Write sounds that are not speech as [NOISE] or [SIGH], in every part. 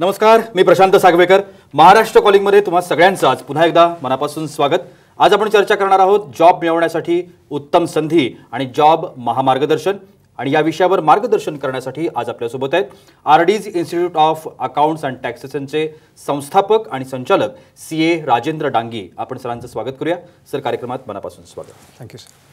नमस्कार मी प्रशांत सागवेकर महाराष्ट्र कॉलिंगमध्ये तुम्हाला सगळ्यांचं आज पुन्हा एकदा मनापासून स्वागत आज आपण चर्चा करणार आहोत जॉब मिळवण्यासाठी उत्तम संधी आणि जॉब महामार्गदर्शन आणि या विषयावर मार्गदर्शन करण्यासाठी आज आपल्यासोबत आहेत R D's institute of accounts and टॅक्सेशनचे संस्थापक आणि संचालक सी ए राजेंद्र डांगी आपण सरांचं स्वागत करूया सर कार्यक्रमात मनापासून स्वागत थँक्यू सर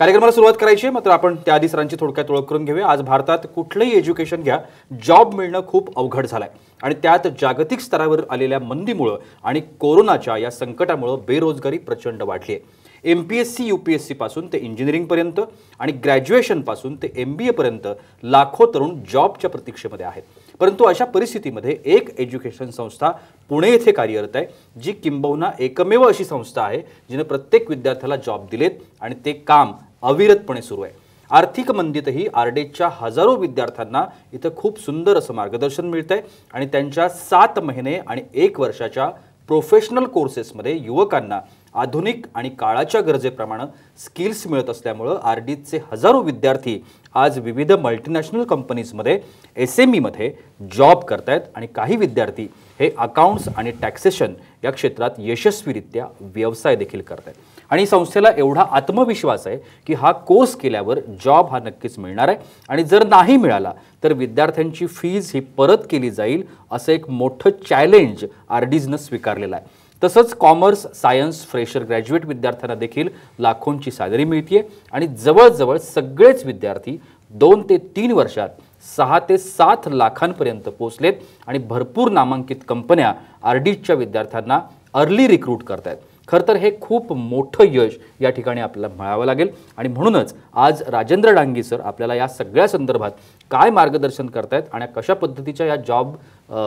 कार्यक्रमाला सुरुवात करायची आहे मात्र आपण त्या सरांची थोडक्यात ओळख करून घेऊया आज भारतात कुठलंही एज्युकेशन घ्या जॉब मिळणं खूप अवघड झालं आहे आणि त्यात जागतिक स्तरावर आलेल्या मंदीमुळं आणि कोरोनाच्या या संकटामुळं बेरोजगारी प्रचंड वाढली आहे M P S C U P S पासून ते इंजिनिअरिंगपर्यंत आणि ग्रॅज्युएशनपासून ते एम बी एपर्यंत लाखो तरुण जॉबच्या प्रतीक्षेमध्ये आहेत परंतु अशा परिस्थितीमध्ये एक एज्युकेशन संस्था पुणे येथे कार्यरत आहे जी किंबहुना एकमेव अशी संस्था आहे जिने प्रत्येक विद्यार्थ्याला जॉब दिलेत आणि ते काम अविरतपणे सुरू आहे आर्थिक मंदीतही आरडेच्या हजारो विद्यार्थ्यांना इथं खूप सुंदर असं मार्गदर्शन मिळतंय आणि त्यांच्या सात महिने आणि एक वर्षाच्या प्रोफेशनल कोर्सेसमध्ये युवकांना आधुनिक आणि काळाच्या गरजेप्रमाणे स्किल्स मिळत असल्यामुळं आर डीचे हजारो विद्यार्थी आज विविध मल्टीनॅशनल कंपनीजमध्ये एस एम ईमध्ये जॉब आहेत आणि काही विद्यार्थी हे अकाउंट्स आणि टॅक्सेशन या क्षेत्रात यशस्वीरित्या व्यवसाय देखील करत आहेत आणि संस्थेला एवढा आत्मविश्वास आहे की हा कोर्स केल्यावर जॉब हा नक्कीच मिळणार आहे आणि जर नाही मिळाला तर विद्यार्थ्यांची फीज ही परत केली जाईल असं एक मोठं चॅलेंज आर डीजनं स्वीकारलेलं आहे तसंच कॉमर्स सायन्स फ्रेशर ग्रॅज्युएट विद्यार्थ्यांना देखील लाखोंची सादरी मिळते आणि जवळजवळ सगळेच विद्यार्थी दोन ते तीन वर्षात सहा ते सात लाखांपर्यंत पोचलेत आणि भरपूर नामांकित कंपन्या आर डीच्या विद्यार्थ्यांना अर्ली रिक्रूट करत आहेत खरं तर हे खूप मोठं यश या ठिकाणी आपल्याला मिळावं लागेल आणि म्हणूनच आज राजेंद्र डांगी सर आपल्याला या सगळ्या संदर्भात काय मार्गदर्शन करतायत आणि कशा पद्धतीच्या या जॉब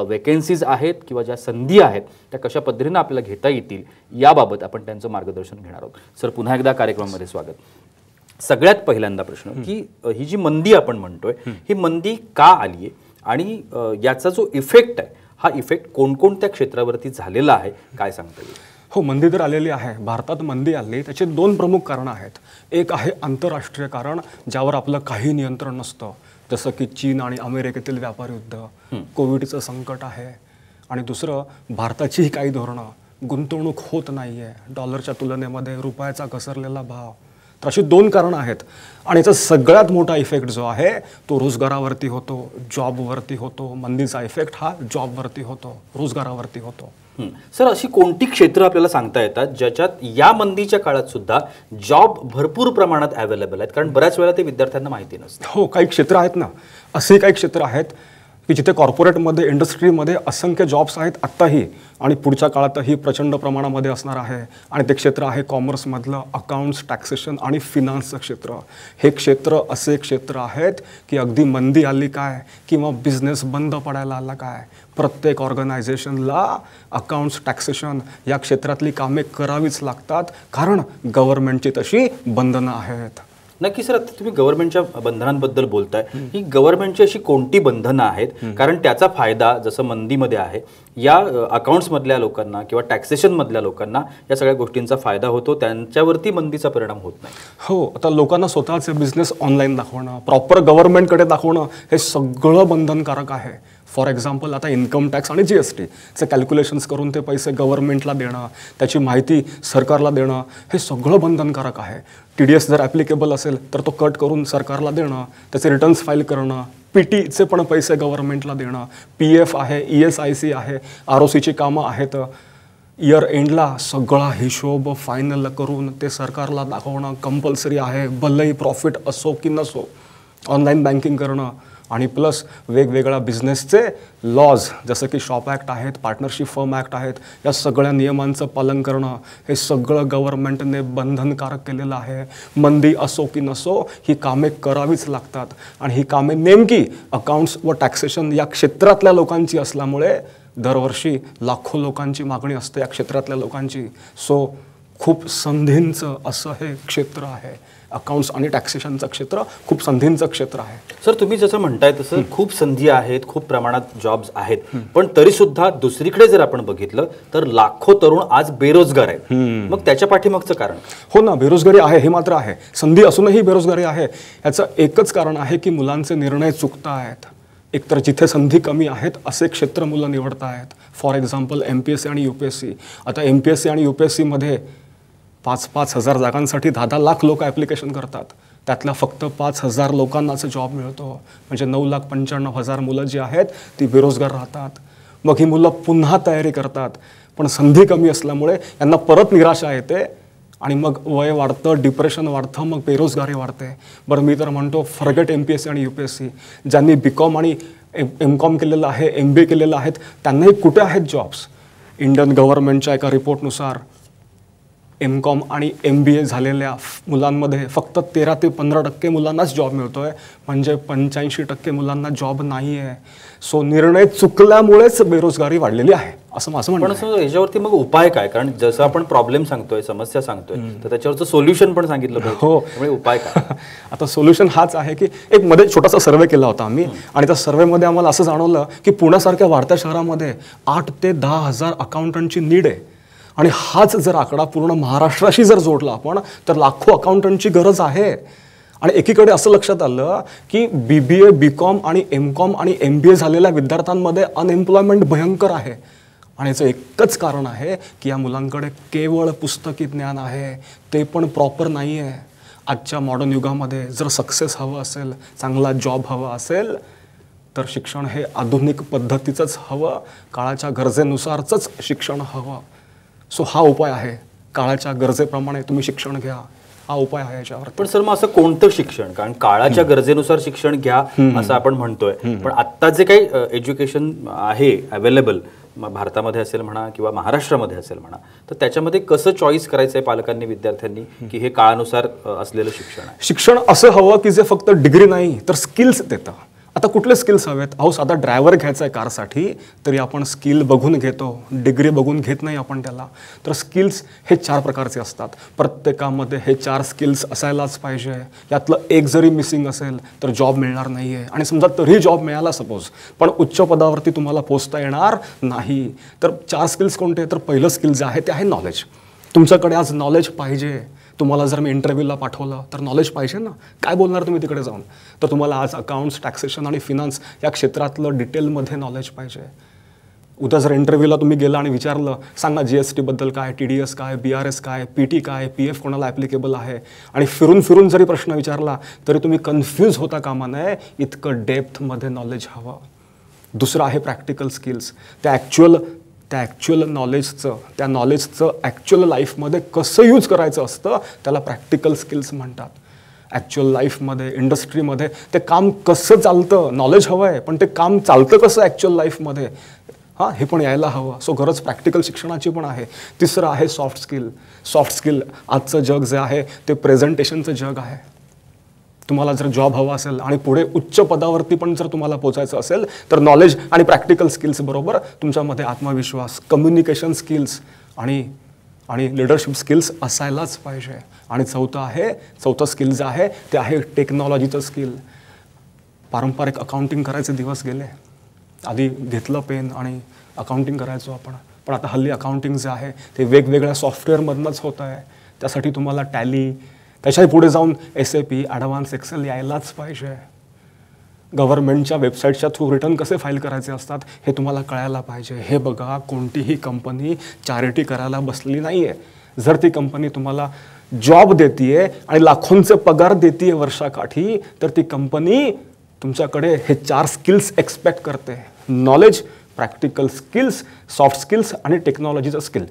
वेकेन्सीज आहेत किंवा ज्या संधी आहेत त्या कशा पद्धतीनं आपल्याला घेता येतील याबाबत आपण त्यांचं मार्गदर्शन घेणार आहोत सर पुन्हा एकदा कार्यक्रमामध्ये स्वागत सगळ्यात पहिल्यांदा प्रश्न की ही जी मंदी आपण म्हणतोय ही मंदी का आली आहे आणि याचा जो इफेक्ट आहे हा इफेक्ट कोणकोणत्या क्षेत्रावरती झालेला आहे काय सांगता येईल हो मंदी तर आलेली आहे भारतात मंदी आली त्याचे दोन प्रमुख कारणं आहेत एक आहे आंतरराष्ट्रीय कारण ज्यावर आपलं काही नियंत्रण नसतं जसं की चीन आणि अमेरिकेतील व्यापार युद्ध कोविडचं संकट आहे आणि दुसरं भारताचीही काही धोरणं गुंतवणूक होत नाही आहे डॉलरच्या तुलनेमध्ये रुपयाचा घसरलेला भाव तर अशी दोन कारणं आहेत आणि याचा सगळ्यात मोठा इफेक्ट जो आहे तो रोजगारावरती होतो जॉबवरती होतो मंदीचा इफेक्ट हा जॉबवरती होतो रोजगारावरती होतो सर अशी कोणती क्षेत्र आपल्याला सांगता येतात ज्याच्यात या मंदीच्या काळात सुद्धा जॉब भरपूर प्रमाणात अवेलेबल आहेत कारण बऱ्याच वेळा ते विद्यार्थ्यांना माहिती नसतं हो काही क्षेत्र आहेत ना असे काही क्षेत्र आहेत की जिथे कॉर्पोरेटमध्ये इंडस्ट्रीमध्ये असंख्य जॉब्स आहेत आत्ताही आणि पुढच्या काळातही प्रचंड प्रमाणामध्ये असणार आहे आणि ते क्षेत्र आहे कॉमर्समधलं अकाउंट्स टॅक्सेशन आणि फिनान्सचं क्षेत्र हे क्षेत्र असे क्षेत्र आहेत की अगदी मंदी आली काय किंवा बिझनेस बंद पडायला आला काय प्रत्येक ऑर्गनायझेशनला अकाउंट्स टॅक्सेशन या क्षेत्रातली कामे करावीच लागतात कारण गव्हर्नमेंटची तशी बंधनं आहेत नक्की सर आता तुम्ही गव्हर्नमेंटच्या बंधनांबद्दल बोलताय ही गव्हर्नमेंटची अशी कोणती बंधनं आहेत कारण त्याचा फायदा जसं मंदीमध्ये आहे या अकाउंट्समधल्या लोकांना किंवा टॅक्सेशनमधल्या लोकांना या सगळ्या गोष्टींचा फायदा होतो त्यांच्यावरती मंदीचा परिणाम होत नाही हो आता लोकांना स्वतःचे बिझनेस ऑनलाईन दाखवणं प्रॉपर गव्हर्नमेंटकडे दाखवणं हे सगळं बंधनकारक आहे फॉर एक्झाम्पल आता इन्कम टॅक्स आणि जी एस टीचे कॅल्क्युलेशन्स करून ते पैसे गव्हर्नमेंटला देणं त्याची माहिती सरकारला देणं हे सगळं बंधनकारक आहे टी डी एस जर ॲप्लिकेबल असेल तर तो कट करून सरकारला देणं त्याचे रिटर्न्स फाईल करणं पी टीचे पण पैसे गव्हर्नमेंटला देणं पी एफ आहे ई एस आय सी आहे आर ओ सीची कामं आहेत इयर एंडला सगळा हिशोब फायनल करून ते सरकारला दाखवणं कंपल्सरी आहे भलंही प्रॉफिट असो की नसो ऑनलाईन बँकिंग करणं आणि प्लस वेगवेगळ्या बिझनेसचे लॉज जसं की शॉप ॲक्ट आहेत पार्टनरशिप फर्म ॲक्ट आहेत या सगळ्या नियमांचं पालन करणं हे सगळं गव्हर्नमेंटने बंधनकारक केलेलं आहे मंदी असो की नसो ही कामे करावीच लागतात आणि ही कामे नेमकी अकाउंट्स व टॅक्सेशन या क्षेत्रातल्या लोकांची असल्यामुळे दरवर्षी लाखो लोकांची मागणी असते या क्षेत्रातल्या लोकांची सो खूप संधींचं असं हे क्षेत्र आहे अकाउंट्स आणि टॅक्सेशनचं क्षेत्र खूप संधींचं क्षेत्र आहे सर तुम्ही जसं म्हणताय तसं खूप संधी आहेत खूप प्रमाणात जॉब्स आहेत पण तरी सुद्धा दुसरीकडे जर आपण बघितलं तर लाखो तरुण आज बेरोजगार आहेत मग त्याच्या पाठीमागचं कारण हो ना बेरोजगारी आहे हे मात्र आहे संधी असूनही बेरोजगारी आहे याचं एकच कारण आहे की मुलांचे निर्णय चुकता आहेत एकतर जिथे संधी कमी आहेत असे क्षेत्र मुलं निवडत आहेत for example M P S C आणि यू पी एस सी आता एम पी एस सी आणि यू पी एस सीमध्ये पाच पाच हजार जागांसाठी दहा दहा लाख लोक ॲप्लिकेशन करतात त्यातल्या फक्त पाच हजार लोकांनाच जॉब मिळतो म्हणजे नऊ लाख पंच्याण्णव हजार मुलं जी आहेत ती बेरोजगार राहतात मग ही मुलं पुन्हा तयारी करतात पण संधी कमी असल्यामुळे यांना परत निराशा येते आणि मग वय वाढतं डिप्रेशन वाढतं मग बेरोजगारी वाढते बरं मी तर म्हणतो forget M P S C आणि यू पी एस सी ज्यांनी बी कॉम आणि एम एम कॉम केलेलं आहे एम बी ए केलेलं आहेत त्यांनाही कुठे आहेत जॉब्स इंडियन गव्हर्नमेंटच्या एका रिपोर्टनुसार एम कॉम आणि एम बी ए झालेल्या मुलांमध्ये फक्त तेरा ते पंधरा टक्के मुलांनाच जॉब मिळतो आहे म्हणजे पंच्याऐंशी टक्के मुलांना जॉब नाही आहे सो निर्णय चुकल्यामुळेच बेरोजगारी वाढलेली आहे असं माझं म्हणणं पण याच्यावरती मग उपाय काय कारण जसं आपण प्रॉब्लेम सांगतोय समस्या सांगतोय तर त्याच्यावरचं सोल्युशन पण सांगितलं हो उपाय काय [LAUGHS] आता सोल्युशन हाच आहे की एक मध्ये छोटासा सर्वे केला होता आम्ही आणि त्या सर्वेमध्ये आम्हाला असं जाणवलं की पुण्यासारख्या वाढत्या शहरामध्ये आठ ते दहा हजार अकाउंटंटची नीड आहे आणि हाच जर आकडा पूर्ण महाराष्ट्राशी जर जोडला आपण तर लाखो अकाउंटंटची गरज आहे आणि एकीकडे असं लक्षात आलं की B B A B com आणि एम कॉम आणि एम बी ए झालेल्या विद्यार्थ्यांमध्ये अनएम्प्लॉयमेंट भयंकर आहे आणि याचं एकच कारण आहे की या मुलांकडे केवळ पुस्तकी ज्ञान आहे ते पण प्रॉपर नाही आहे आजच्या मॉडर्न युगामध्ये जर सक्सेस हवं असेल चांगला जॉब हवा असेल तर शिक्षण हे आधुनिक पद्धतीचंच हवं काळाच्या गरजेनुसारचंच शिक्षण हवं सो हा उपाय आहे काळाच्या गरजेप्रमाणे तुम्ही शिक्षण घ्या हा उपाय आहे याच्यावर पण सर मग असं कोणतं शिक्षण कारण काळाच्या गरजेनुसार शिक्षण घ्या असं आपण म्हणतोय पण आत्ता जे काही एज्युकेशन आहे अवेलेबल भारतामध्ये असेल म्हणा किंवा महाराष्ट्रामध्ये असेल म्हणा तर त्याच्यामध्ये कसं चॉईस करायचं आहे पालकांनी विद्यार्थ्यांनी की हे काळानुसार असलेलं शिक्षण शिक्षण असं हवं की जे फक्त डिग्री नाही तर स्किल्स देतं आता कुठले स्किल्स हवेत अहो साधा ड्रायव्हर घ्यायचा आहे कारसाठी तरी आपण स्किल बघून घेतो डिग्री बघून घेत नाही आपण त्याला तर स्किल्स हे चार प्रकारचे असतात प्रत्येकामध्ये हे चार स्किल्स असायलाच पाहिजे यातलं एक जरी मिसिंग असेल तर जॉब मिळणार नाही आहे आणि समजा तरी जॉब मिळाला सपोज पण उच्च पदावरती तुम्हाला पोचता येणार नाही तर चार स्किल्स कोणते तर पहिलं स्किल जे आहे ते आहे नॉलेज तुमच्याकडे आज नॉलेज पाहिजे तुम्हाला जर मी इंटरव्ह्यूला पाठवलं तर नॉलेज पाहिजे ना काय बोलणार तुम्ही तिकडे जाऊन तर तुम्हाला आज अकाउंट्स टॅक्सेशन आणि फिनान्स या क्षेत्रातलं डिटेलमध्ये नॉलेज पाहिजे उद्या जर इंटरव्ह्यूला तुम्ही गेला आणि विचारलं सांगा जी एस टीबद्दल काय टी डी एस काय बी आर एस काय पी टी काय पी एफ कोणाला ॲप्लिकेबल आहे आणि फिरून फिरून जरी प्रश्न विचारला तरी तुम्ही कन्फ्यूज होता कामा नये इतकं डेप्थमध्ये नॉलेज हवं दुसरं आहे प्रॅक्टिकल स्किल्स त्या ॲक्च्युअल त्या ॲक्च्युअल नॉलेजचं त्या नॉलेजचं ॲक्च्युअल लाईफमध्ये कसं यूज करायचं असतं त्याला प्रॅक्टिकल स्किल्स म्हणतात ॲक्च्युअल लाईफमध्ये इंडस्ट्रीमध्ये ते काम कसं चालतं नॉलेज हवं आहे पण ते काम चालतं कसं ॲक्च्युअल लाईफमध्ये हां हे पण यायला हवं सो गरज प्रॅक्टिकल शिक्षणाची पण आहे तिसरं आहे सॉफ्ट स्किल सॉफ्ट स्किल आजचं जग जे आहे ते प्रेझेंटेशनचं जग आहे तुम्हाला जर जॉब हवा असेल आणि पुढे उच्च पदावरती पण जर तुम्हाला पोचायचं असेल तर नॉलेज आणि प्रॅक्टिकल स्किल्सबरोबर तुमच्यामध्ये आत्मविश्वास कम्युनिकेशन स्किल्स आणि आणि लिडरशिप स्किल्स असायलाच पाहिजे आणि चौथं आहे चौथं स्किल्स आहे ते आहे टेक्नॉलॉजीचं स्किल पारंपरिक अकाउंटिंग करायचे दिवस गेले आधी घेतलं पेन आणि अकाउंटिंग करायचो आपण पण आता हल्ली अकाउंटिंग जे आहे ते वेगवेगळ्या सॉफ्टवेअरमधनंच होत आहे त्यासाठी तुम्हाला टॅली त्याच्याही पुढे जाऊन S A P advance Excel यायलाच पाहिजे गव्हर्नमेंटच्या वेबसाईटच्या थ्रू रिटर्न कसे फाईल करायचे असतात हे तुम्हाला कळायला पाहिजे हे बघा कोणतीही कंपनी चॅरिटी करायला बसली नाही आहे जर ती कंपनी तुम्हाला जॉब देते आणि लाखोंचे पगार देते वर्षाकाठी तर ती कंपनी तुमच्याकडे हे चार स्किल्स एक्सपेक्ट करते knowledge practical skills soft skills आणि टेक्नॉलॉजीचं स्किल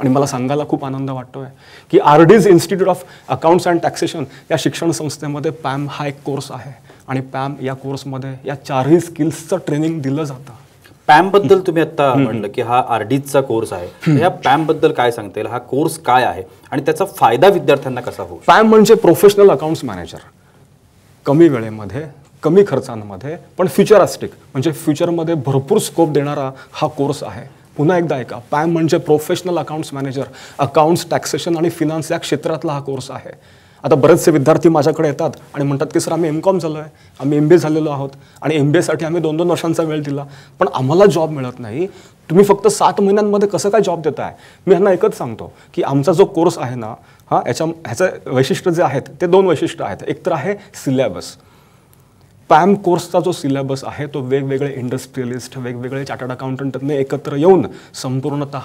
आणि मला सांगायला खूप आनंद वाटतो आहे की R D's institute of accounts and taxation या शिक्षण संस्थेमध्ये पॅम हा एक कोर्स आहे आणि पॅम या कोर्समध्ये या चारही स्किल्सचं ट्रेनिंग दिलं जातं बद्दल तुम्ही आता म्हणलं की हा आर डीजचा कोर्स आहे या बद्दल काय सांगता हा कोर्स काय आहे आणि त्याचा फायदा विद्यार्थ्यांना कसा होईल पॅम म्हणजे प्रोफेशनल अकाउंट्स मॅनेजर कमी वेळेमध्ये कमी खर्चांमध्ये पण फ्युचरास्टिक म्हणजे फ्युचरमध्ये भरपूर स्कोप देणारा हा कोर्स आहे पुन्हा एकदा ऐका पॅम म्हणजे professional accounts manager accounts taxation आणि फिनान्स या क्षेत्रातला हा कोर्स आहे आता बरेचसे विद्यार्थी माझ्याकडे येतात आणि म्हणतात की सर आम्ही एम कॉम झालो आहे आम्ही एम बी ए झालेलो आहोत आणि एम बी एसाठी आम्ही दोन दोन वर्षांचा वेळ दिला पण आम्हाला जॉब मिळत नाही तुम्ही फक्त सात महिन्यांमध्ये कसं काय जॉब देताय मी ह्यांना एकच सांगतो की आमचा जो कोर्स आहे ना हां याच्या ह्याचं वैशिष्ट्य जे आहेत ते दोन वैशिष्ट्य आहेत एक तर आहे सिलेबस स्पॅम कोर्सचा जो सिलेबस आहे तो वेगवेगळे इंडस्ट्रियलिस्ट वेगवेगळे चार्टर्ड अकाउंटंटने एकत्र येऊन संपूर्णत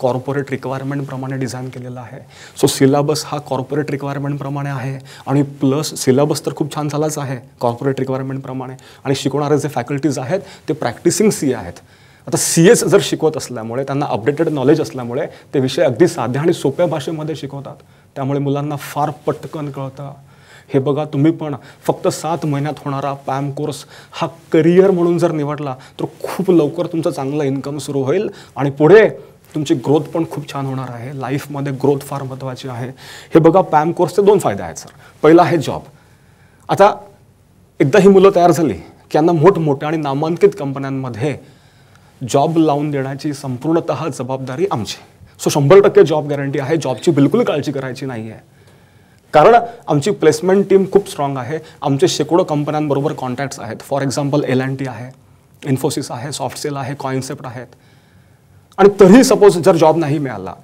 कॉर्पोरेट रिक्वायरमेंटप्रमाणे डिझाईन केलेला आहे सो सिलेबस हा कॉर्पोरेट रिक्वायरमेंटप्रमाणे आहे आणि प्लस सिलेबस तर खूप छान झालाच आहे कॉर्पोरेट रिक्वायरमेंटप्रमाणे आणि शिकवणारे जे फॅकल्टीज आहेत ते प्रॅक्टिसिंग सी आहेत आता सी एस जर शिकवत असल्यामुळे त्यांना अपडेटेड नॉलेज असल्यामुळे ते विषय अगदी साध्या आणि सोप्या भाषेमध्ये शिकवतात त्यामुळे मुलांना फार पटकन कळतं हे बघा तुम्ही पण फक्त सात महिन्यात होणारा पॅम कोर्स हा करिअर म्हणून जर निवडला तर खूप लवकर तुमचं चांगलं इन्कम सुरू होईल आणि पुढे तुमची ग्रोथ पण खूप छान होणार आहे लाईफमध्ये ग्रोथ फार महत्त्वाची आहे हे बघा पॅम कोर्सचे दोन फायदे आहेत सर पहिला आहे जॉब आता एकदा ही मुलं तयार झाली की यांना मोठमोठ्या आणि नामांकित कंपन्यांमध्ये जॉब लावून देण्याची संपूर्णत जबाबदारी आमची सो शंभर टक्के जॉब गॅरंटी आहे जॉबची बिलकुल काळजी करायची नाही आहे कारण आमची प्लेसमेंट टीम खूप स्ट्रॉंग आहे आमचे शेकडो कंपन्यांबरोबर कॉन्टॅक्ट्स आहेत for example L N T आहे इन्फोसिस आहे सॉफ्टसेल आहे कॉन्सेप्ट आहेत आणि तरी सपोज जर जॉब नाही मिळाला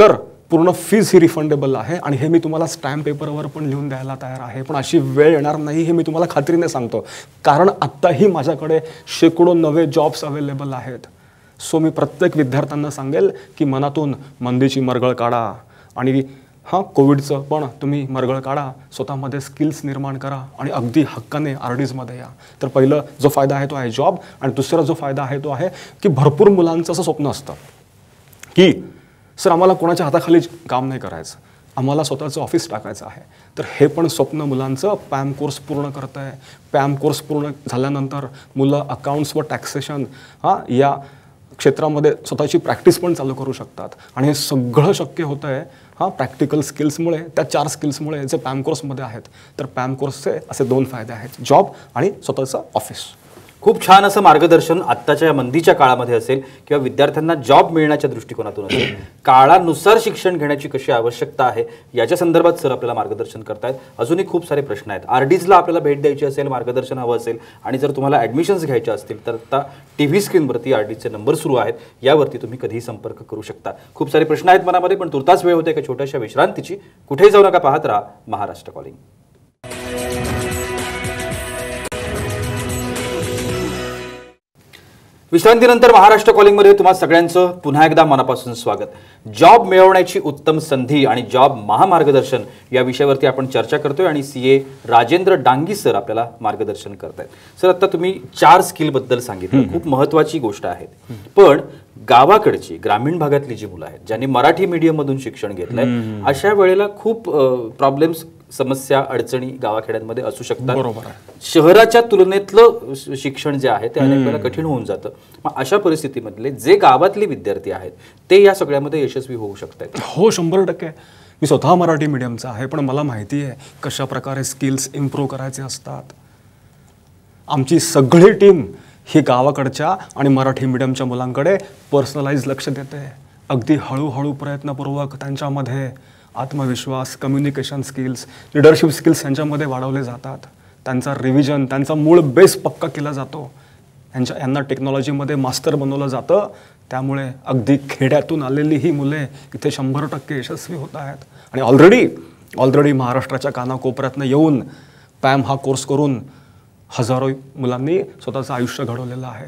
तर पूर्ण फीज ही रिफंडेबल आहे आणि हे मी तुम्हाला स्टॅम्प पेपरवर पण लिहून द्यायला तयार आहे पण अशी वेळ येणार नाही हे मी तुम्हाला खात्रीने सांगतो कारण आत्ताही माझ्याकडे शेकडो नवे जॉब्स अवेलेबल आहेत सो मी प्रत्येक विद्यार्थ्यांना सांगेल की मनातून मंदीची मरगळ काढा आणि हां कोविडचं पण तुम्ही मरगळ काढा स्वतःमध्ये स्किल्स निर्माण करा आणि अगदी हक्काने आर डीजमध्ये या तर पहिलं जो फायदा आहे तो आहे जॉब आणि दुसरा जो फायदा आहे तो आहे की भरपूर मुलांचं असं स्वप्न असतं की सर आम्हाला कोणाच्या हाताखाली काम नाही करायचं आम्हाला स्वतःचं ऑफिस टाकायचं आहे तर हे पण स्वप्न मुलांचं पॅम कोर्स पूर्ण करतं आहे पॅम कोर्स पूर्ण झाल्यानंतर मुलं अकाउंट्स व टॅक्सेशन हां या क्षेत्रामध्ये स्वतःची प्रॅक्टिस पण चालू करू शकतात आणि हे सगळं शक्य होतं आहे हा प्रॅक्टिकल स्किल्समुळे त्या चार स्किल्समुळे जे पॅम कोर्समध्ये आहेत तर पॅम कोर्सचे असे दोन फायदे आहेत जॉब आणि स्वतःचं ऑफिस खूप छान असं मार्गदर्शन आत्ताच्या या मंदीच्या काळामध्ये असेल किंवा विद्यार्थ्यांना जॉब मिळण्याच्या दृष्टिकोनातून असेल काळानुसार शिक्षण घेण्याची कशी आवश्यकता आहे याच्या संदर्भात सर आपल्याला मार्गदर्शन करतायत अजूनही खूप सारे प्रश्न आहेत डीजला आपल्याला भेट द्यायची असेल मार्गदर्शन हवं असेल आणि जर तुम्हाला ॲडमिशन्स घ्यायचे असतील तर आता टी व्ही स्क्रीनवरती आरडीजचे नंबर सुरू आहेत यावरती तुम्ही कधीही संपर्क करू शकता खूप सारे प्रश्न आहेत मनामध्ये पण तुर्ताच वेळ होते एका छोट्याशा विश्रांतीची कुठेही जाऊ नका पाहत राहा महाराष्ट्र कॉलिंग विश्रांतीनंतर महाराष्ट्र कॉलिंगमध्ये तुम्हा सगळ्यांचं पुन्हा एकदा मनापासून स्वागत जॉब मिळवण्याची उत्तम संधी आणि जॉब महामार्गदर्शन या विषयावरती आपण चर्चा करतोय आणि C A Rajendra Dangi sir आपल्याला मार्गदर्शन करतायत सर आता तुम्ही चार स्किलबद्दल सांगितलं खूप महत्त्वाची गोष्ट आहे पण गावाकडची ग्रामीण भागातली जी मुलं आहेत ज्यांनी मराठी मीडियम मधून शिक्षण घेतलंय अशा वेळेला खूप प्रॉब्लेम्स समस्या अडचणी गावाखेड्यांमध्ये असू शकतात बरोबर शहराच्या तुलनेतलं शिक्षण जे आहे ते अनेक कठीण होऊन जातं मग अशा परिस्थितीमधले जे गावातले विद्यार्थी आहेत ते या सगळ्यामध्ये यशस्वी होऊ शकतात हो शंभर टक्के मी स्वतः मराठी मीडियमचा आहे पण मला माहिती आहे कशा प्रकारे स्किल्स इम्प्रूव्ह करायचे असतात आमची सगळी टीम ही गावाकडच्या आणि मराठी मीडियमच्या मुलांकडे पर्सनलाइज लक्ष देते अगदी हळूहळू प्रयत्नपूर्वक त्यांच्यामध्ये आत्मविश्वास कम्युनिकेशन स्किल्स लिडरशिप स्किल्स यांच्यामध्ये वाढवले जातात त्यांचा रिव्हिजन त्यांचा मूळ बेस पक्का केला जातो यांच्या यांना टेक्नॉलॉजीमध्ये मास्टर बनवलं जातं त्यामुळे अगदी खेड्यातून आलेली ही मुले इथे शंभर टक्के यशस्वी होत आहेत आणि ऑलरेडी ऑलरेडी महाराष्ट्राच्या कानाकोपऱ्यातनं येऊन पॅम हा कोर्स करून हजारो मुलांनी स्वतःचं आयुष्य घडवलेलं आहे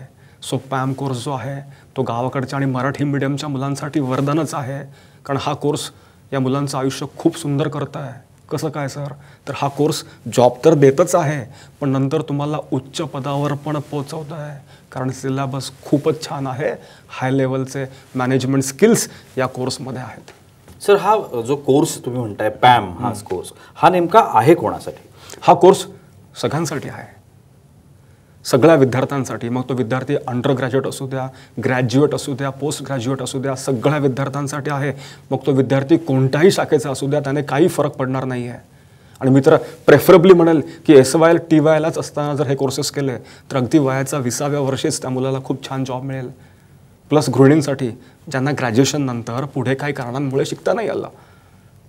सो पॅम कोर्स जो आहे तो गावाकडच्या आणि मराठी मीडियमच्या मुलांसाठी वरदानच आहे कारण हा कोर्स या मुलांचं आयुष्य खूप सुंदर करताय कसं काय सर तर हा कोर्स जॉब तर देतच आहे पण नंतर तुम्हाला उच्च पदावर पण पोचवत आहे कारण सिलेबस खूपच छान आहे हाय लेवलचे मॅनेजमेंट स्किल्स या कोर्समध्ये आहेत सर हा जो कोर्स तुम्ही म्हणताय पॅम हा कोर्स हा नेमका आहे कोणासाठी हा कोर्स सगळ्यांसाठी आहे सगळ्या विद्यार्थ्यांसाठी मग तो विद्यार्थी अंडर ग्रॅज्युएट असू द्या ग्रॅज्युएट असू द्या पोस्ट ग्रॅज्युएट असू द्या सगळ्या विद्यार्थ्यांसाठी आहे मग तो विद्यार्थी कोणत्याही शाखेचा असू द्या त्याने काही फरक पडणार नाही आहे आणि मित्र प्रेफरेबली म्हणेल की S Y L T Y एलच असताना जर हे कोर्सेस केले तर अगदी वयाचा विसाव्या वर्षीच त्या मुलाला खूप छान जॉब मिळेल प्लस गृहिणींसाठी ज्यांना नंतर पुढे काही कारणांमुळे शिकता नाही आलं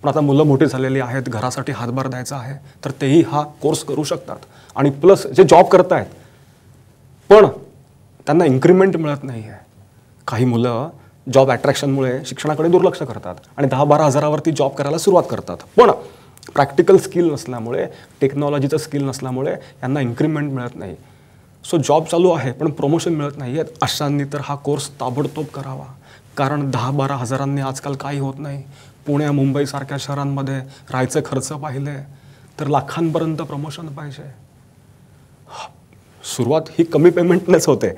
पण आता मुलं मोठी झालेली आहेत घरासाठी हातभार द्यायचा आहे तर तेही हा कोर्स करू शकतात आणि प्लस जे जॉब करतायत पण त्यांना इन्क्रीमेंट मिळत नाही आहे काही मुलं जॉब ॲट्रॅक्शनमुळे शिक्षणाकडे दुर्लक्ष करतात आणि दहा बारा हजारावरती जॉब करायला सुरुवात करतात पण प्रॅक्टिकल स्किल नसल्यामुळे टेक्नॉलॉजीचं स्किल नसल्यामुळे यांना इन्क्रीमेंट मिळत नाही सो जॉब चालू आहे पण प्रमोशन मिळत नाही आहेत अशांनी तर हा कोर्स ताबडतोब करावा कारण दहा बारा हजारांनी आजकाल काही होत नाही पुण्या मुंबईसारख्या शहरांमध्ये राहायचं खर्च पाहिले तर लाखांपर्यंत प्रमोशन पाहिजे सुरुवात ही कमी पेमेंटनेच होते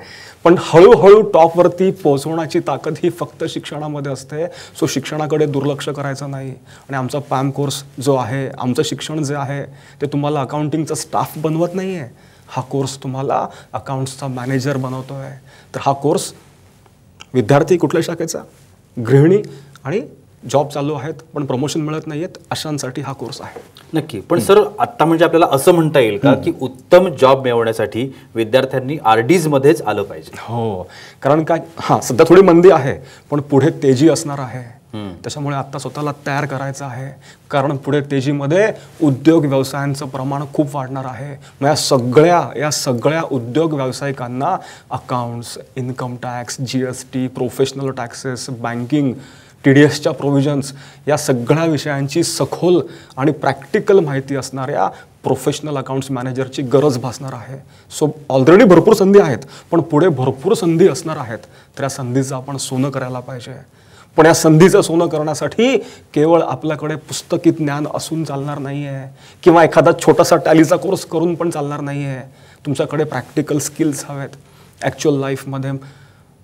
पण हळूहळू टॉपवरती पोहोचवण्याची ताकद ही फक्त शिक्षणामध्ये असते सो शिक्षणाकडे दुर्लक्ष करायचं नाही आणि आमचा पॅम कोर्स जो आहे आमचं शिक्षण जे आहे ते तुम्हाला अकाउंटिंगचा स्टाफ बनवत नाही आहे हा कोर्स तुम्हाला अकाउंट्सचा मॅनेजर बनवतो आहे तर हा कोर्स विद्यार्थी कुठल्या शाखेचा गृहिणी आणि जॉब चालू आहेत पण प्रमोशन मिळत नाहीयेत अशांसाठी हा कोर्स आहे नक्की पण सर आता म्हणजे आपल्याला असं म्हणता येईल का की उत्तम जॉब मिळवण्यासाठी विद्यार्थ्यांनी आर मध्येच आलं पाहिजे हो कारण काय हां सध्या थोडी मंदी आहे पण पुढे तेजी असणार आहे त्याच्यामुळे आता स्वतःला तयार करायचं आहे कारण पुढे तेजीमध्ये उद्योग व्यवसायांचं प्रमाण खूप वाढणार आहे मग या सगळ्या या सगळ्या उद्योग व्यावसायिकांना accounts income tax G professional taxes banking T D एसच्या प्रोव्हिजन्स या सगळ्या विषयांची सखोल आणि प्रॅक्टिकल माहिती असणाऱ्या प्रोफेशनल अकाउंट्स मॅनेजरची गरज भासणार आहे सो ऑलरेडी भरपूर संधी आहेत पण पुढे भरपूर संधी असणार आहेत तर या संधीचं आपण सोनं करायला पाहिजे पण या संधीचं सोनं करण्यासाठी केवळ आपल्याकडे पुस्तकी ज्ञान असून चालणार नाही आहे किंवा एखादा छोटासा टॅलीचा कोर्स करून पण चालणार नाही आहे तुमच्याकडे प्रॅक्टिकल स्किल्स हवेत ॲक्च्युअल लाईफमध्ये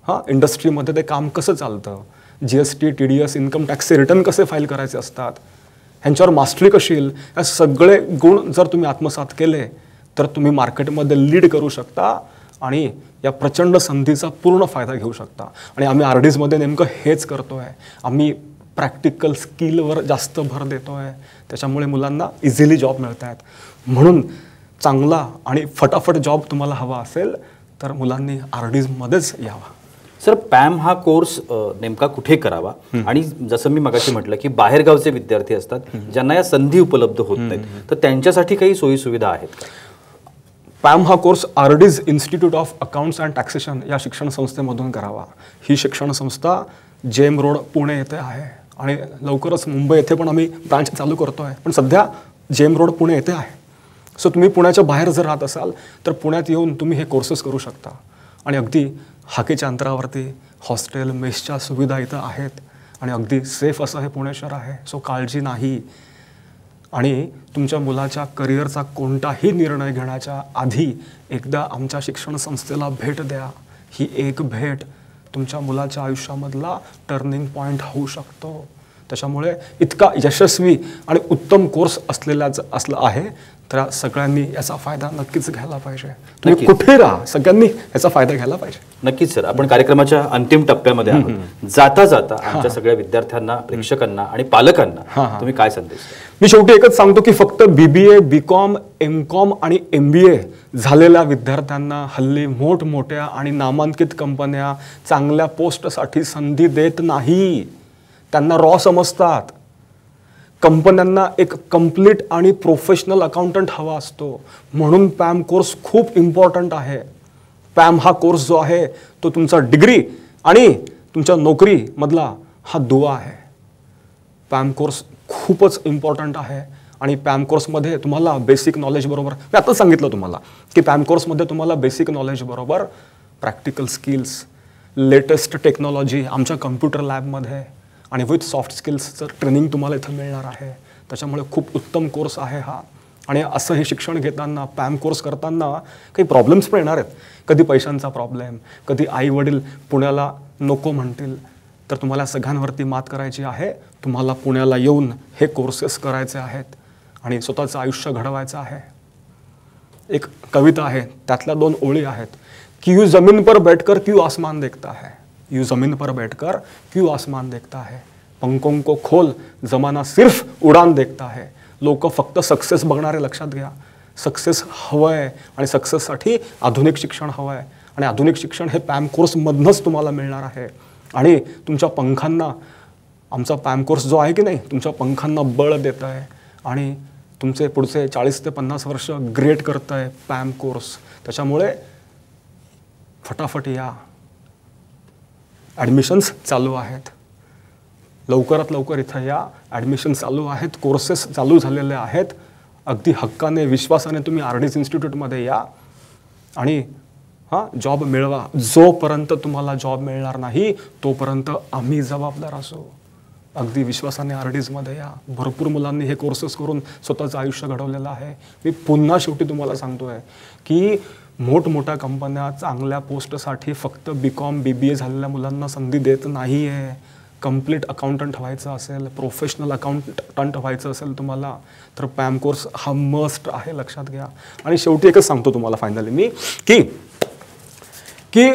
हां इंडस्ट्रीमध्ये ते काम कसं चालतं G S T T D S income टॅक्सचे रिटर्न कसे फाईल करायचे असतात ह्यांच्यावर मास्टरी कशी या सगळे गुण जर तुम्ही आत्मसात केले तर तुम्ही मार्केटमध्ये लीड करू शकता आणि या प्रचंड संधीचा पूर्ण फायदा घेऊ शकता आणि आम्ही आर डीजमध्ये नेमकं हेच करतो आहे आम्ही प्रॅक्टिकल स्किलवर जास्त भर देतो आहे त्याच्यामुळे मुलांना इझिली जॉब मिळत आहेत म्हणून चांगला आणि फटाफट जॉब तुम्हाला हवा असेल तर मुलांनी आर डीजमध्येच यावा सर पॅम हा कोर्स नेमका कुठे करावा आणि जसं मी मगाशी म्हटलं की बाहेरगावचे विद्यार्थी असतात ज्यांना या संधी उपलब्ध होत नाहीत तर त्यांच्यासाठी काही सोयीसुविधा आहेत पॅम हा course RD's institute of accounts and taxation या शिक्षण संस्थेमधून करावा ही शिक्षण संस्था जेम रोड पुणे येथे आहे आणि लवकरच मुंबई येथे पण आम्ही ब्रांच चालू करतो आहे पण सध्या जेम रोड पुणे येथे आहे सो तुम्ही पुण्याच्या बाहेर जर राहत असाल तर पुण्यात येऊन तुम्ही हे कोर्सेस करू शकता आणि अगदी हाकीच्या अंतरावरती हॉस्टेल मेसच्या सुविधा इथं आहेत आणि अगदी सेफ असं हे पुणे शहर आहे सो काळजी नाही आणि तुमच्या मुलाच्या करिअरचा कोणताही निर्णय घेण्याच्या आधी एकदा आमच्या शिक्षण संस्थेला भेट द्या ही एक भेट तुमच्या मुलाच्या आयुष्यामधला टर्निंग पॉईंट होऊ शकतो त्याच्यामुळे इतका यशस्वी आणि उत्तम कोर्स असलेलाच असला आहे तर सगळ्यांनी याचा फायदा नक्कीच घ्यायला पाहिजे तुम्ही कुठे राहा सगळ्यांनी याचा फायदा घ्यायला पाहिजे नक्कीच सर आपण कार्यक्रमाच्या अंतिम टप्प्यामध्ये जाता जाता आमच्या सगळ्या विद्यार्थ्यांना प्रेक्षकांना आणि पालकांना तुम्ही काय संदेश मी शेवटी एकच सांगतो की फक्त बीबीए बीकॉम एम कॉम आणि एम बी ए झालेल्या विद्यार्थ्यांना हल्ली मोठमोठ्या आणि नामांकित कंपन्या चांगल्या पोस्टसाठी संधी देत नाही त्यांना रॉ समजतात कंपन्यांना एक कंप्लीट आणि प्रोफेशनल अकाउंटंट हवा असतो म्हणून पॅम कोर्स खूप इम्पॉर्टंट आहे पॅम हा कोर्स जो आहे तो तुमचा डिग्री आणि तुमच्या नोकरीमधला हा दुवा आहे पॅम कोर्स खूपच इम्पॉर्टंट आहे आणि पॅम कोर्समध्ये तुम्हाला बेसिक नॉलेजबरोबर मी आता सांगितलं तुम्हाला की पॅम कोर्समध्ये तुम्हाला बेसिक नॉलेजबरोबर प्रॅक्टिकल स्किल्स लेटेस्ट टेक्नॉलॉजी आमच्या कम्प्युटर लॅबमध्ये आणि विथ सॉफ्ट स्किल्सचं ट्रेनिंग तुम्हाला इथं मिळणार आहे त्याच्यामुळे खूप उत्तम कोर्स आहे हा आणि असं हे शिक्षण घेताना पॅम कोर्स करताना काही प्रॉब्लेम्स पण येणार आहेत कधी पैशांचा प्रॉब्लेम कधी आई वडील पुण्याला नको म्हणतील तर तुम्हाला सगळ्यांवरती मात करायची आहे तुम्हाला पुण्याला येऊन हे कोर्सेस करायचे आहेत आणि स्वतःचं आयुष्य घडवायचं आहे एक कविता आहे त्यातल्या दोन ओळी आहेत यू जमीन पर बैठकर क्यू आसमान देखता है यू ज़मीन पर बैठकर क्यों आसमान देखता है पंखों को खोल जमाना सिर्फ उडान देखता है लोक फक्त सक्सेस बघणारे लक्षात घ्या सक्सेस हवं आहे आणि सक्सेससाठी आधुनिक शिक्षण हवं आहे आणि आधुनिक शिक्षण हे पॅम कोर्समधनंच तुम्हाला मिळणार आहे आणि तुमच्या पंखांना आमचा पॅम कोर्स जो आहे की नाही तुमच्या पंखांना बळ देत आहे आणि तुमचे पुढचे चाळीस ते पन्नास वर्ष ग्रेट करत आहे पॅम कोर्स त्याच्यामुळे फटाफट या ॲडमिशन्स चालू आहेत लवकरात लवकर इथं या ॲडमिशन चालू आहेत कोर्सेस चालू झालेले आहेत अगदी हक्काने विश्वासाने तुम्ही आर डीज इन्स्टिट्यूटमध्ये या आणि हां जॉब मिळवा जोपर्यंत तुम्हाला जॉब मिळणार नाही तोपर्यंत आम्ही जबाबदार असो अगदी विश्वासाने आर डीजमध्ये या भरपूर मुलांनी हे कोर्सेस करून स्वतःचं आयुष्य घडवलेलं आहे मी पुन्हा शेवटी तुम्हाला सांगतो आहे की मोठमोठ्या कंपन्या चांगल्या पोस्टसाठी फक्त बी कॉम बी बी ए झालेल्या मुलांना संधी देत नाही आहे कम्प्लीट अकाउंटंट व्हायचं असेल प्रोफेशनल अकाउंटंट व्हायचं असेल तुम्हाला तर पॅम कोर्स हा मस्ट आहे लक्षात घ्या आणि शेवटी एकच सांगतो तुम्हाला फायनली मी की की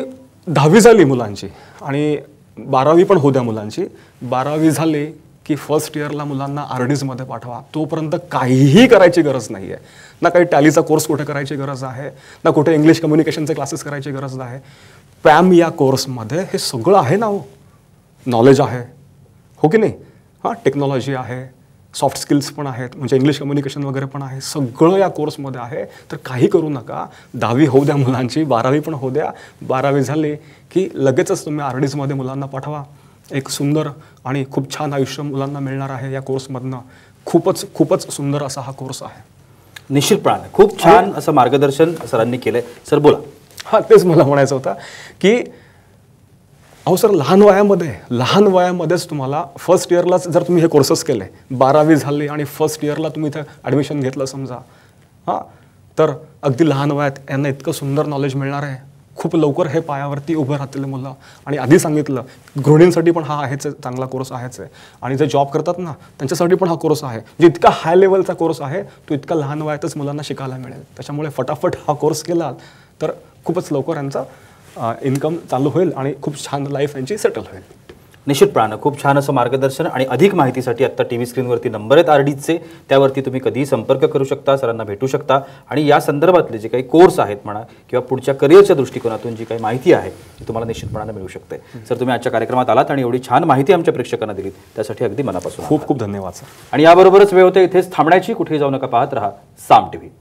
दहावी झाली मुलांची आणि बारावी पण होत्या मुलांची बारावी झाली की फर्स्ट इयरला मुलांना आर डीजमध्ये पाठवा तोपर्यंत काहीही करायची गरज नाही आहे ना काही टॅलीचा कोर्स कुठे करायची गरज आहे ना कुठे इंग्लिश कम्युनिकेशनचे क्लासेस करायची गरज आहे पॅम या कोर्समध्ये हे सगळं आहे ना हो नॉलेज आहे हो की नाही हां टेक्नॉलॉजी आहे सॉफ्ट स्किल्स पण आहेत म्हणजे इंग्लिश कम्युनिकेशन वगैरे पण आहे सगळं या कोर्समध्ये आहे तर काही करू नका दहावी होऊ द्या मुलांची बारावी पण होऊ द्या बारावी झाली की लगेचच तुम्ही आर डीजमध्ये मुलांना पाठवा एक सुंदर आणि खूप छान आयुष्य मुलांना मिळणार आहे या कोर्समधनं खूपच खूपच सुंदर असा हा कोर्स आहे निश्चितपणाने खूप छान असं मार्गदर्शन सरांनी केलं सर बोला हां तेच मला म्हणायचं होतं की अहो सर लहान वयामध्ये लहान वयामध्येच तुम्हाला फर्स्ट इयरलाच जर तुम्ही हे कोर्सेस केले बारावी झाली आणि फर्स्ट इयरला तुम्ही इथं ॲडमिशन घेतलं समजा हां तर अगदी लहान वयात यांना इतकं सुंदर नॉलेज मिळणार आहे खूप लवकर हे पायावरती उभं राहतील मुलं आणि आधी सांगितलं गृहिणींसाठी पण हा आहेच चांगला कोर्स आहेच आहे आणि जे जॉब करतात ना त्यांच्यासाठी पण हा कोर्स आहे जे इतका हाय लेवलचा कोर्स आहे तो इतका लहान वयातच मुलांना शिकायला मिळेल त्याच्यामुळे फटाफट हा कोर्स केला तर खूपच लवकर यांचा इन्कम चालू होईल आणि खूप छान लाईफ यांची सेटल होईल निश्चितपणानं खूप छान असं मार्गदर्शन आणि अधिक माहितीसाठी आत्ता टी व्ही स्क्रीनवरती नंबर आहेत आर डीचे त्यावरती तुम्ही कधीही संपर्क करू शकता सरांना भेटू शकता आणि या संदर्भातले जे काही कोर्स आहेत म्हणा किंवा पुढच्या करिअरच्या दृष्टिकोनातून जी काही माहिती आहे ती तुम्हाला निश्चितपणानं मिळू शकते सर तुम्ही आजच्या कार्यक्रमात आलात आणि एवढी छान माहिती आमच्या प्रेक्षकांना दिली त्यासाठी अगदी मनापासून खूप खूप धन्यवाद आणि याबरोबरच वेळ होते इथेच थांबण्याची कुठेही जाऊ नका पाहत राहा साम टी व्ही